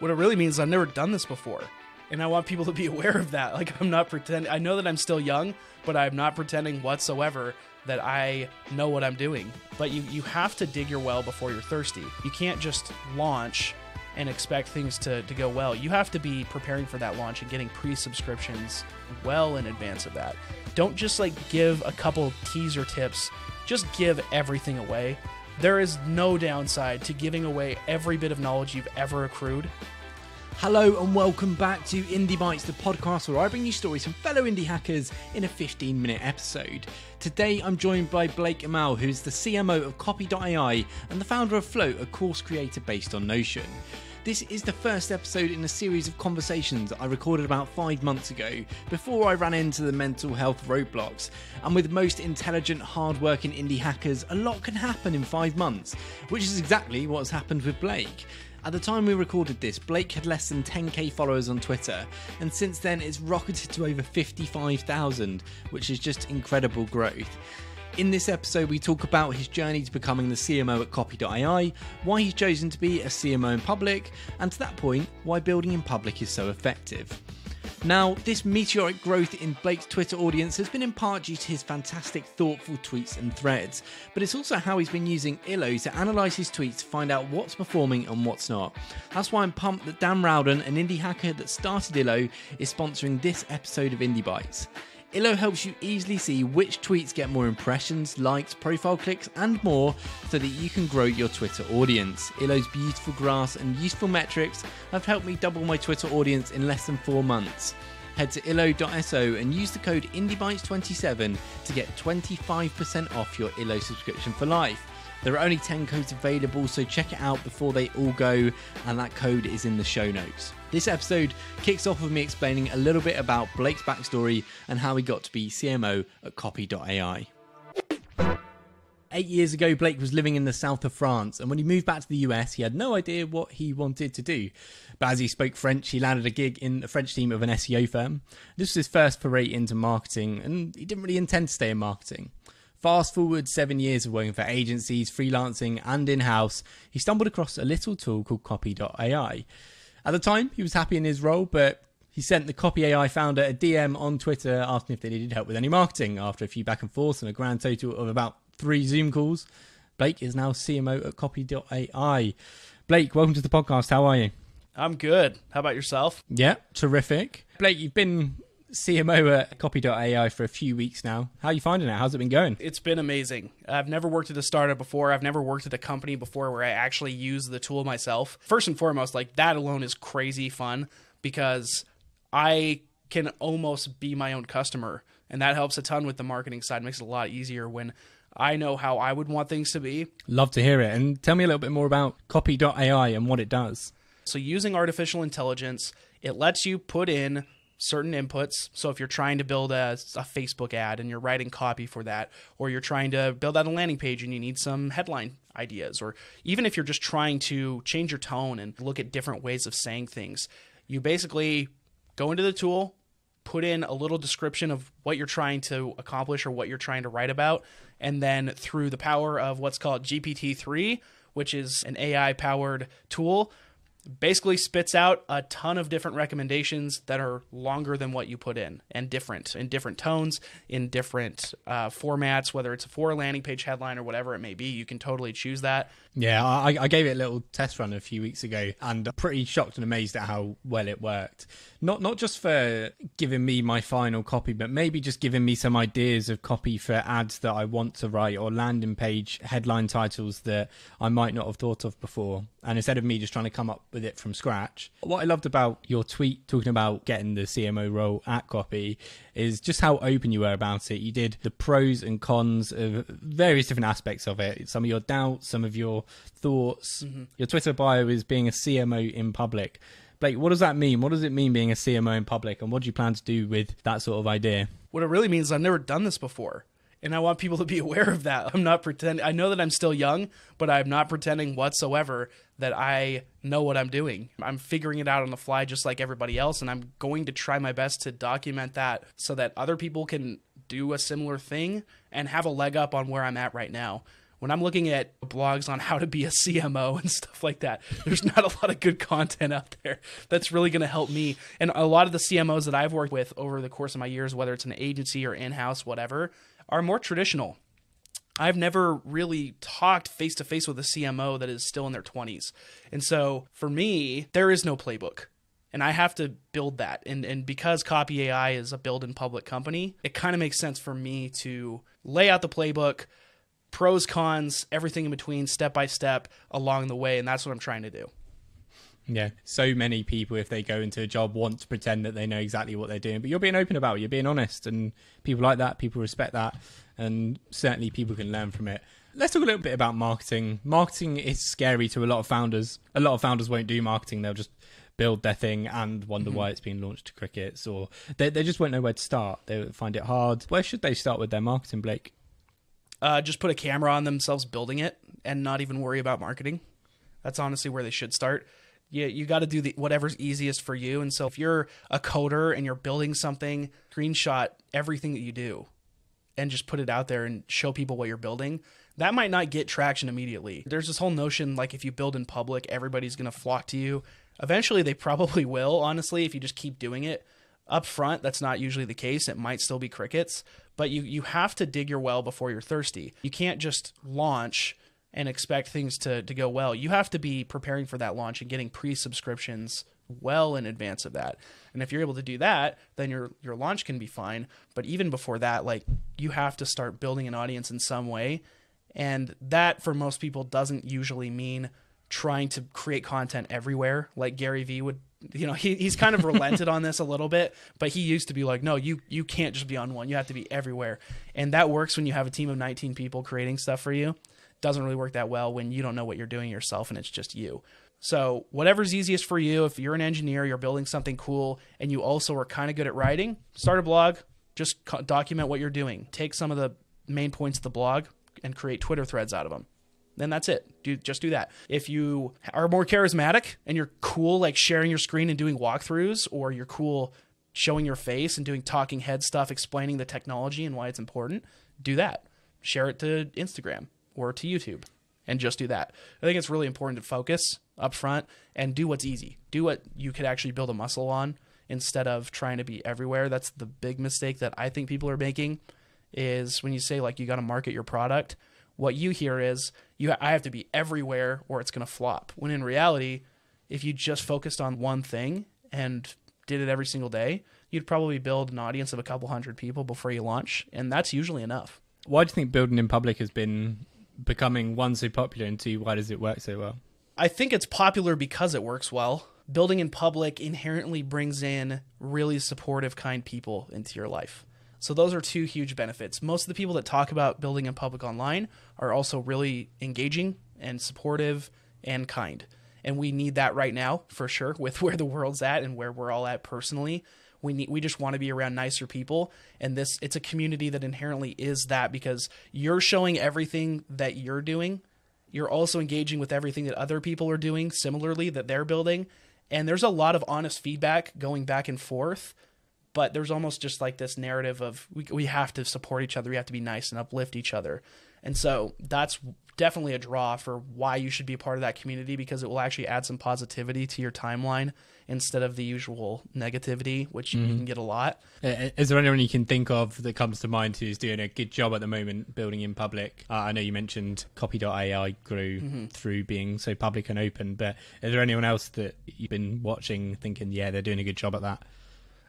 What it really means is I've never done this before. And I want people to be aware of that. Like, I'm not pretending, I know that I'm still young, but I'm not pretending whatsoever that I know what I'm doing. But you, you have to dig your well before you're thirsty. You can't just launch and expect things to, to go well. You have to be preparing for that launch and getting pre subscriptions well in advance of that. Don't just like give a couple teaser tips, just give everything away there is no downside to giving away every bit of knowledge you've ever accrued. Hello and welcome back to Indie Bites, the podcast where I bring you stories from fellow indie hackers in a 15 minute episode. Today I'm joined by Blake Amal, who's the CMO of Copy.ai and the founder of Float, a course creator based on Notion. This is the first episode in a series of conversations I recorded about five months ago before I ran into the mental health roadblocks. And with most intelligent, hard-working indie hackers, a lot can happen in five months, which is exactly what has happened with Blake. At the time we recorded this, Blake had less than 10k followers on Twitter, and since then it's rocketed to over 55,000, which is just incredible growth. In this episode, we talk about his journey to becoming the CMO at Copy.ai, why he's chosen to be a CMO in public, and to that point, why building in public is so effective. Now, this meteoric growth in Blake's Twitter audience has been in part due to his fantastic, thoughtful tweets and threads, but it's also how he's been using Illo to analyse his tweets to find out what's performing and what's not. That's why I'm pumped that Dan Rowden, an indie hacker that started Illo, is sponsoring this episode of Indie Bites. Illo helps you easily see which tweets get more impressions, likes, profile clicks, and more so that you can grow your Twitter audience. Illo's beautiful graphs and useful metrics have helped me double my Twitter audience in less than four months. Head to illo.so and use the code IndieBytes27 to get 25% off your Illo subscription for life. There are only 10 codes available, so check it out before they all go, and that code is in the show notes. This episode kicks off with me explaining a little bit about Blake's backstory and how he got to be CMO at Copy.ai. Eight years ago, Blake was living in the south of France, and when he moved back to the US, he had no idea what he wanted to do. But as he spoke French, he landed a gig in the French team of an SEO firm. This was his first foray into marketing, and he didn't really intend to stay in marketing. Fast forward seven years of working for agencies, freelancing, and in house, he stumbled across a little tool called Copy.ai. At the time, he was happy in his role, but he sent the Copy AI founder a DM on Twitter asking if they needed help with any marketing. After a few back and forths and a grand total of about three Zoom calls, Blake is now CMO at Copy.ai. Blake, welcome to the podcast. How are you? I'm good. How about yourself? Yeah, terrific. Blake, you've been CMO at Copy.ai for a few weeks now. How are you finding it? How's it been going? It's been amazing. I've never worked at a startup before. I've never worked at a company before where I actually use the tool myself. First and foremost, like that alone is crazy fun because I can almost be my own customer. And that helps a ton with the marketing side, makes it a lot easier when I know how I would want things to be. Love to hear it. And tell me a little bit more about Copy.ai and what it does. So, using artificial intelligence, it lets you put in certain inputs. So if you're trying to build a, a, Facebook ad and you're writing copy for that, or you're trying to build out a landing page and you need some headline ideas, or even if you're just trying to change your tone and look at different ways of saying things, you basically go into the tool, put in a little description of what you're trying to accomplish or what you're trying to write about, and then through the power of what's called GPT-3, which is an AI powered tool, basically spits out a ton of different recommendations that are longer than what you put in and different in different tones in different uh, formats whether it's a four landing page headline or whatever it may be you can totally choose that yeah, I, I, gave it a little test run a few weeks ago, and I'm pretty shocked and amazed at how well it worked. Not not just for giving me my final copy, but maybe just giving me some ideas of copy for ads that I want to write or landing page headline titles that I might not have thought of before. And instead of me just trying to come up with it from scratch, what I loved about your tweet talking about getting the CMO role at Copy is just how open you were about it. You did the pros and cons of various different aspects of it, some of your doubts, some of your thoughts. Mm-hmm. Your Twitter bio is being a CMO in public. Blake, what does that mean? What does it mean being a CMO in public? And what do you plan to do with that sort of idea? What it really means is I've never done this before. And I want people to be aware of that. I'm not pretending, I know that I'm still young, but I'm not pretending whatsoever that I know what I'm doing. I'm figuring it out on the fly just like everybody else, and I'm going to try my best to document that so that other people can do a similar thing and have a leg up on where I'm at right now. When I'm looking at blogs on how to be a CMO and stuff like that, there's not a lot of good content out there that's really going to help me. And a lot of the CMOs that I've worked with over the course of my years, whether it's an agency or in house, whatever, are more traditional I've never really talked face to face with a CMO that is still in their 20s. And so for me, there is no playbook. And I have to build that. And, and because Copy AI is a build in public company, it kind of makes sense for me to lay out the playbook, pros, cons, everything in between, step by step along the way. And that's what I'm trying to do. Yeah. So many people, if they go into a job, want to pretend that they know exactly what they're doing. But you're being open about it, you're being honest, and people like that, people respect that, and certainly people can learn from it. Let's talk a little bit about marketing. Marketing is scary to a lot of founders. A lot of founders won't do marketing, they'll just build their thing and wonder mm-hmm. why it's being launched to crickets, or they, they just won't know where to start. They find it hard. Where should they start with their marketing, Blake? Uh, just put a camera on themselves building it and not even worry about marketing. That's honestly where they should start you, you got to do the whatever's easiest for you and so if you're a coder and you're building something screenshot everything that you do and just put it out there and show people what you're building that might not get traction immediately there's this whole notion like if you build in public everybody's going to flock to you eventually they probably will honestly if you just keep doing it up front that's not usually the case it might still be crickets but you you have to dig your well before you're thirsty you can't just launch and expect things to, to go well. You have to be preparing for that launch and getting pre subscriptions well in advance of that. And if you're able to do that, then your your launch can be fine. But even before that, like you have to start building an audience in some way. And that for most people doesn't usually mean trying to create content everywhere like Gary Vee would you know he, he's kind of relented on this a little bit but he used to be like no you you can't just be on one you have to be everywhere and that works when you have a team of 19 people creating stuff for you doesn't really work that well when you don't know what you're doing yourself and it's just you. So, whatever's easiest for you, if you're an engineer, you're building something cool, and you also are kind of good at writing, start a blog, just document what you're doing. Take some of the main points of the blog and create Twitter threads out of them. Then that's it. Do just do that. If you are more charismatic and you're cool like sharing your screen and doing walkthroughs or you're cool showing your face and doing talking head stuff explaining the technology and why it's important, do that. Share it to Instagram or to YouTube and just do that. I think it's really important to focus up front and do what's easy. Do what you could actually build a muscle on instead of trying to be everywhere. That's the big mistake that I think people are making is when you say like you got to market your product, what you hear is you I have to be everywhere or it's going to flop. When in reality, if you just focused on one thing and did it every single day, you'd probably build an audience of a couple hundred people before you launch, and that's usually enough. Why do you think building in public has been becoming one so popular, and two, why does it work so well? I think it's popular because it works well. Building in public inherently brings in really supportive, kind people into your life. So those are two huge benefits. Most of the people that talk about building in public online are also really engaging and supportive and kind. And we need that right now for sure with where the world's at and where we're all at personally we need we just want to be around nicer people and this it's a community that inherently is that because you're showing everything that you're doing you're also engaging with everything that other people are doing similarly that they're building and there's a lot of honest feedback going back and forth but there's almost just like this narrative of we, we have to support each other we have to be nice and uplift each other and so that's definitely a draw for why you should be part of that community because it will actually add some positivity to your timeline instead of the usual negativity, which mm-hmm. you can get a lot. Is there anyone you can think of that comes to mind who's doing a good job at the moment building in public? Uh, I know you mentioned copy.ai grew mm-hmm. through being so public and open, but is there anyone else that you've been watching thinking, yeah, they're doing a good job at that?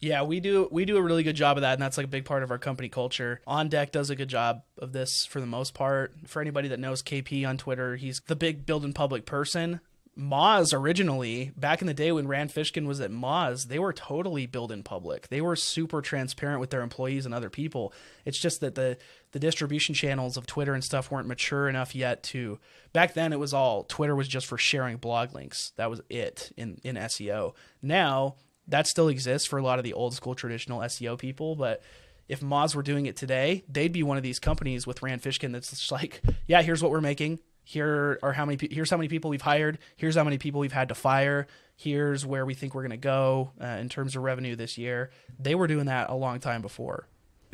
Yeah, we do we do a really good job of that, and that's like a big part of our company culture. On Deck does a good job of this for the most part. For anybody that knows KP on Twitter, he's the big build in public person. Moz originally, back in the day when Rand Fishkin was at Moz, they were totally building public. They were super transparent with their employees and other people. It's just that the the distribution channels of Twitter and stuff weren't mature enough yet to back then it was all Twitter was just for sharing blog links. That was it in, in SEO. Now that still exists for a lot of the old school traditional SEO people, but if Moz were doing it today, they'd be one of these companies with Rand Fishkin that's just like, yeah, here's what we're making here are how many pe- here's how many people we've hired here's how many people we've had to fire here's where we think we're going to go uh, in terms of revenue this year they were doing that a long time before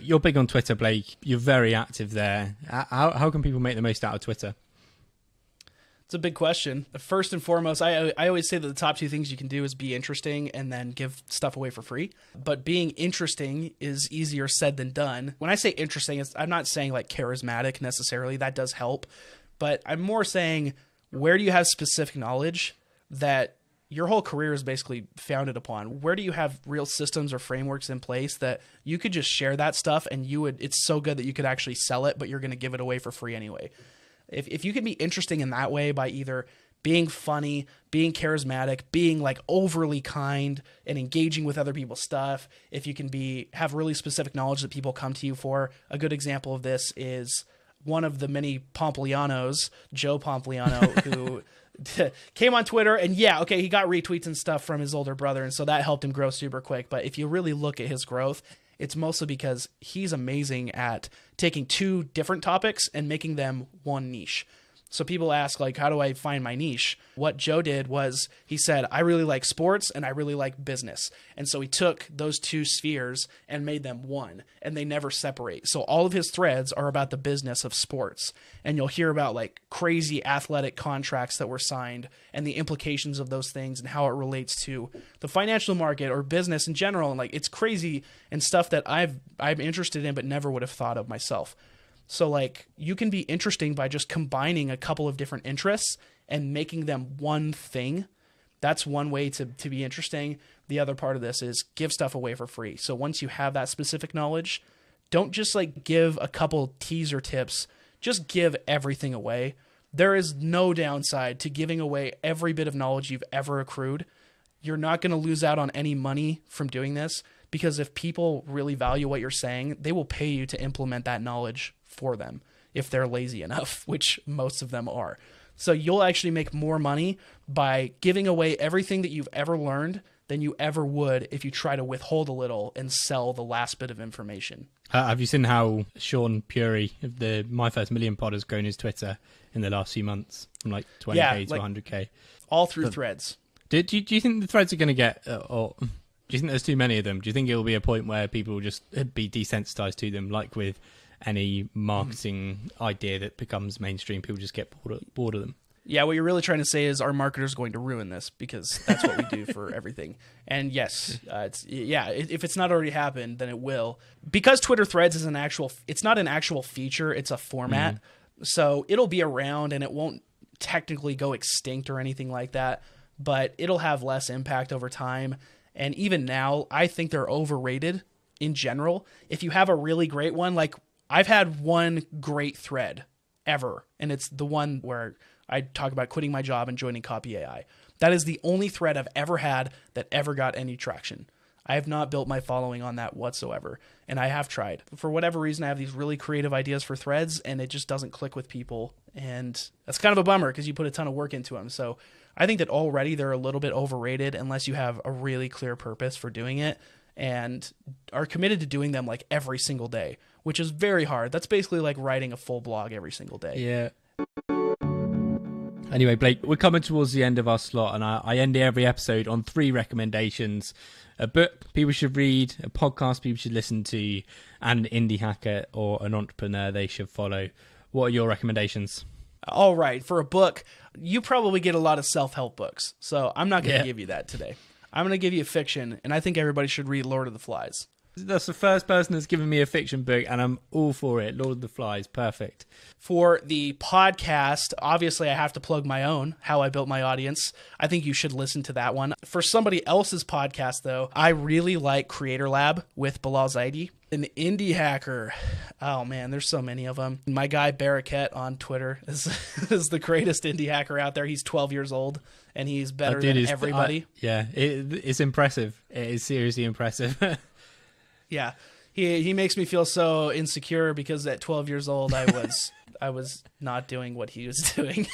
you're big on twitter blake you're very active there how, how can people make the most out of twitter it's a big question first and foremost I, I always say that the top two things you can do is be interesting and then give stuff away for free but being interesting is easier said than done when i say interesting i'm not saying like charismatic necessarily that does help but I'm more saying where do you have specific knowledge that your whole career is basically founded upon? Where do you have real systems or frameworks in place that you could just share that stuff and you would it's so good that you could actually sell it, but you're going to give it away for free anyway. If if you can be interesting in that way by either being funny, being charismatic, being like overly kind and engaging with other people's stuff. If you can be have really specific knowledge that people come to you for, a good example of this is one of the many Pomplianos, Joe Pompliano, who came on Twitter and yeah, okay, he got retweets and stuff from his older brother, and so that helped him grow super quick. But if you really look at his growth, it's mostly because he's amazing at taking two different topics and making them one niche. So people ask like how do I find my niche? What Joe did was he said I really like sports and I really like business. And so he took those two spheres and made them one and they never separate. So all of his threads are about the business of sports. And you'll hear about like crazy athletic contracts that were signed and the implications of those things and how it relates to the financial market or business in general and like it's crazy and stuff that I've I'm interested in but never would have thought of myself. So like you can be interesting by just combining a couple of different interests and making them one thing. That's one way to to be interesting. The other part of this is give stuff away for free. So once you have that specific knowledge, don't just like give a couple teaser tips. Just give everything away. There is no downside to giving away every bit of knowledge you've ever accrued. You're not going to lose out on any money from doing this because if people really value what you're saying, they will pay you to implement that knowledge for them if they're lazy enough, which most of them are. So you'll actually make more money by giving away everything that you've ever learned than you ever would if you try to withhold a little and sell the last bit of information. Uh, have you seen how Sean Puri of the My First Million Pod has grown his Twitter in the last few months from like 20k yeah, to like, 100k? All through hmm. threads. Do, do, do, you think the threads are going to get, uh, or do you think there's too many of them? Do you think it'll be a point where people will just be desensitized to them, like with any mm-hmm. marketing mm. idea that becomes mainstream, people just get bored of, bored of them. Yeah, what you're really trying to say is our marketers going to ruin this because that's what we do for everything. And yes, uh, it's yeah, if it's not already happened, then it will. Because Twitter Threads is an actual it's not an actual feature, it's a format. Mm. So, it'll be around and it won't technically go extinct or anything like that, but it'll have less impact over time. And even now, I think they're overrated in general. If you have a really great one, like I've had one great thread ever, and it's the one where I talk about quitting my job and joining Copy AI. That is the only thread I've ever had that ever got any traction. I have not built my following on that whatsoever, and I have tried. For whatever reason, I have these really creative ideas for threads, and it just doesn't click with people, and that's kind of a bummer because you put a ton of work into them. So I think that already they're a little bit overrated unless you have a really clear purpose for doing it and are committed to doing them like every single day which is very hard. That's basically like writing a full blog every single day. Yeah. Anyway, Blake, we're coming towards the end of our slot, and I, I end every episode on three recommendations a book people should read, a podcast people should listen to, and an indie hacker or an entrepreneur they should follow. What are your recommendations? All right, for a book, you probably get a lot of self help books, so I'm not going to yeah. give you that today. I'm going to give you fiction, and I think everybody should read Lord of the Flies. That's the first person that's given me a fiction book, and I'm all for it. Lord of the Flies, perfect. For the podcast, obviously, I have to plug my own, How I Built My Audience. I think you should listen to that one. For somebody else's podcast, though, I really like Creator Lab with Bilal Zaidi. An indie hacker. Oh man, there's so many of them. My guy Barraquette on Twitter is, is the greatest indie hacker out there. He's 12 years old and he's better than uh, everybody. I, yeah, it, it's impressive. It is seriously impressive. yeah. He he makes me feel so insecure because at 12 years old I was I was not doing what he was doing.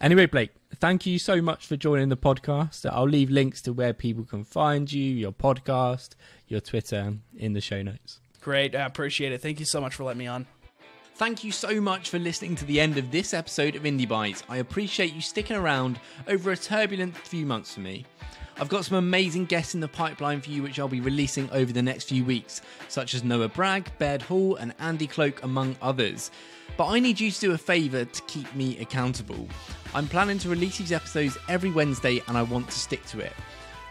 anyway, Blake, thank you so much for joining the podcast. I'll leave links to where people can find you, your podcast, your Twitter in the show notes. Great. I appreciate it. Thank you so much for letting me on. Thank you so much for listening to the end of this episode of Indie Bites. I appreciate you sticking around over a turbulent few months for me. I've got some amazing guests in the pipeline for you, which I'll be releasing over the next few weeks, such as Noah Bragg, Baird Hall, and Andy Cloak, among others. But I need you to do a favour to keep me accountable. I'm planning to release these episodes every Wednesday, and I want to stick to it.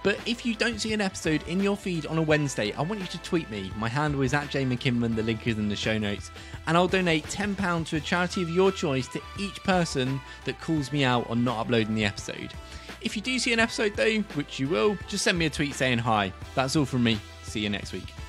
But if you don't see an episode in your feed on a Wednesday, I want you to tweet me. My handle is at Jay McKinman, the link is in the show notes. And I'll donate £10 to a charity of your choice to each person that calls me out on not uploading the episode. If you do see an episode though, which you will, just send me a tweet saying hi. That's all from me. See you next week.